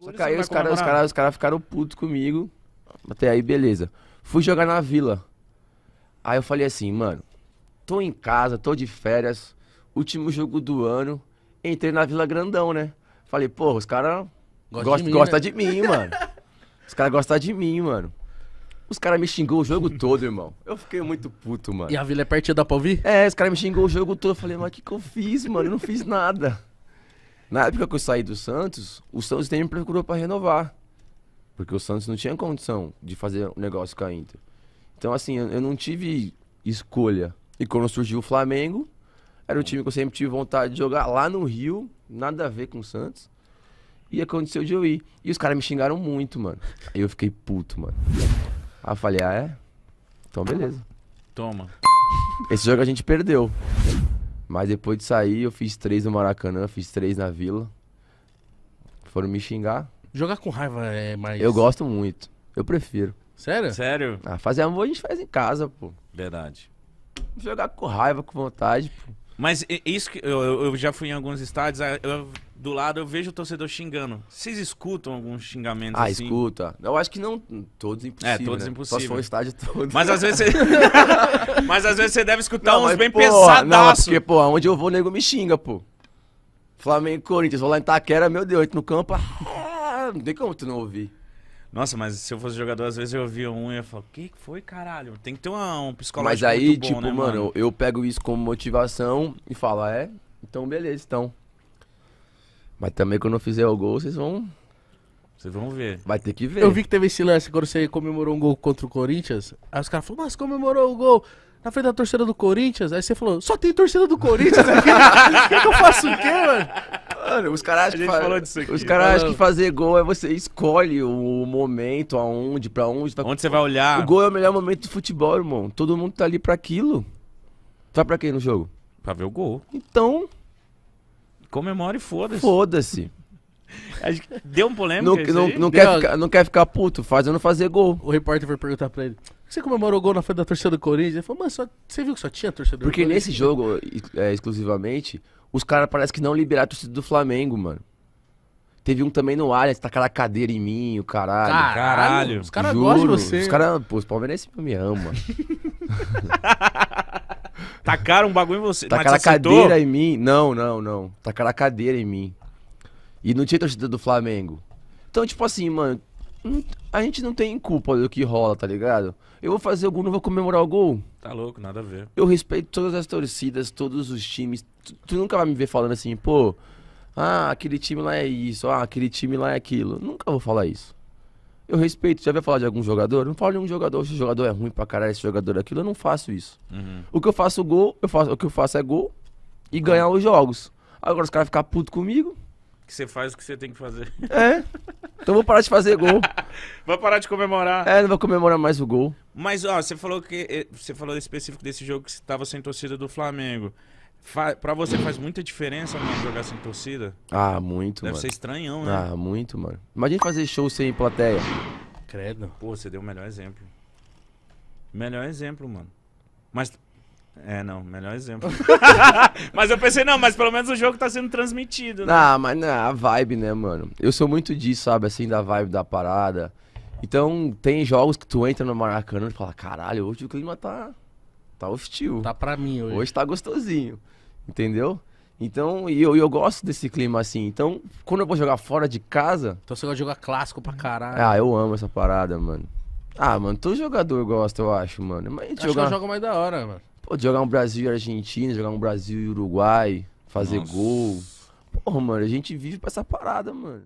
Só que aí os caras os cara, os cara ficaram putos comigo. Até aí, beleza. Fui jogar na vila. Aí eu falei assim, mano, tô em casa, tô de férias, último jogo do ano, entrei na Vila Grandão, né? Falei, porra, os caras gostam gosta, de, mim, gosta né? de mim, mano. Os caras gostam de mim, mano. Os caras me xingou o jogo todo, irmão. Eu fiquei muito puto, mano. E a vila é pertinho, da pra ouvir? É, os caras me xingou o jogo todo. Eu falei, mas o que, que eu fiz, mano? Eu não fiz nada. Na época que eu saí do Santos, o Santos também me procurou para renovar. Porque o Santos não tinha condição de fazer o um negócio com a Inter. Então, assim, eu, eu não tive escolha. E quando surgiu o Flamengo, era um time que eu sempre tive vontade de jogar lá no Rio, nada a ver com o Santos. E aconteceu de eu ir. E os caras me xingaram muito, mano. Aí eu fiquei puto, mano. Aí eu falei, ah, é? Então beleza. Toma. Esse jogo a gente perdeu. Mas depois de sair, eu fiz três no Maracanã, fiz três na Vila. Foram me xingar. Jogar com raiva é mais. Eu gosto muito. Eu prefiro. Sério? Sério? Ah, fazer amor a gente faz em casa, pô. Verdade. Jogar com raiva, com vontade, pô. Mas isso que eu, eu já fui em alguns estádios, eu, do lado eu vejo o torcedor xingando. Vocês escutam alguns xingamentos ah, assim? Ah, escuta. Eu acho que não todos impossíveis É, né? todos né? Só se for o estádio todo. Mas às vezes você Mas às vezes você deve escutar não, uns mas, bem pô, pesadaço. É porque pô, onde eu vou, o nego me xinga, pô. Flamengo e Corinthians, vou lá em Taquera, meu Deus, no campo. Ah, não tem como tu não ouvir. Nossa, mas se eu fosse jogador, às vezes eu ouvia um e eu falo, o que foi, caralho? Tem que ter uma, um psicológico Mas aí, bom, tipo, né, mano, mano, eu pego isso como motivação e falo, é, então beleza, então. Mas também quando eu fizer o gol, vocês vão... Vocês vão ver. Vai ter que ver. Eu vi que teve esse lance quando você comemorou um gol contra o Corinthians. Aí os caras falaram, mas comemorou o gol na frente da torcida do Corinthians. Aí você falou, só tem torcida do Corinthians aqui. que, que eu faço o quê, mano? Mano, os caras que, fa... Os caras que fazer gol é você escolhe o momento, aonde, pra onde. Pra... Tá onde você vai olhar. O gol é o melhor momento do futebol, irmão. Todo mundo tá ali pra aquilo. Tá pra quem no jogo? Pra ver o gol. Então. Comemora e foda-se. Foda-se. Deu um polêmica não, não, não quer ficar, não quer ficar puto, fazendo fazer gol. O repórter foi perguntar pra ele, você comemorou o gol na frente da torcida do Corinthians? Ele falou, mano, só, você viu que só tinha torcedor Porque nesse jogo, é, exclusivamente, os caras parecem que não liberaram a torcida do Flamengo, mano. Teve um também no Allianz, tacaram tá a cadeira em mim, o caralho. Caralho, os caras gostam de você. Os caras, pô, os palmeirenses me amam. tacaram um bagulho em você. Tacaram tá a cadeira em mim. Não, não, não. Tacaram tá a cadeira em mim. E não tinha torcida do Flamengo. Então, tipo assim, mano, a gente não tem culpa do que rola, tá ligado? Eu vou fazer o gol, não vou comemorar o gol. Tá louco, nada a ver. Eu respeito todas as torcidas, todos os times. Tu, tu nunca vai me ver falando assim, pô, ah, aquele time lá é isso, ah, aquele time lá é aquilo. Nunca vou falar isso. Eu respeito, já vai falar de algum jogador? não falo de um jogador, esse jogador é ruim pra caralho, esse jogador é aquilo, eu não faço isso. Uhum. O que eu faço gol, eu faço, o que eu faço é gol e ganhar os jogos. Agora os caras ficam putos comigo, que você faz o que você tem que fazer. É. Então vou parar de fazer gol. vou parar de comemorar. É, não vou comemorar mais o gol. Mas ó, você falou que eh, você falou específico desse jogo que você estava sem torcida do Flamengo. Fa pra você faz muita diferença mano, jogar sem torcida? Ah, muito, Deve mano. ser estranhão, né? Ah, muito, mano. Imagina fazer show sem plateia. Credo. Pô, você deu o melhor exemplo. Melhor exemplo, mano. Mas é, não, melhor exemplo. mas eu pensei, não, mas pelo menos o jogo tá sendo transmitido, né? Ah, mas não, né, a vibe, né, mano? Eu sou muito disso, sabe, assim, da vibe da parada. Então, tem jogos que tu entra no Maracanã e fala, caralho, hoje o clima tá, tá hostil. Tá pra mim hoje. Hoje tá gostosinho, entendeu? Então, e eu, eu gosto desse clima assim. Então, quando eu vou jogar fora de casa... Então você gosta de jogar clássico pra caralho. Ah, eu amo essa parada, mano. Ah, mano, todo jogador gosta, eu acho, mano. Mas acho jogar... que eu jogo mais da hora, mano. Pô, jogar um Brasil e Argentina, jogar um Brasil e Uruguai, fazer Nossa. gol. Porra, mano, a gente vive pra essa parada, mano.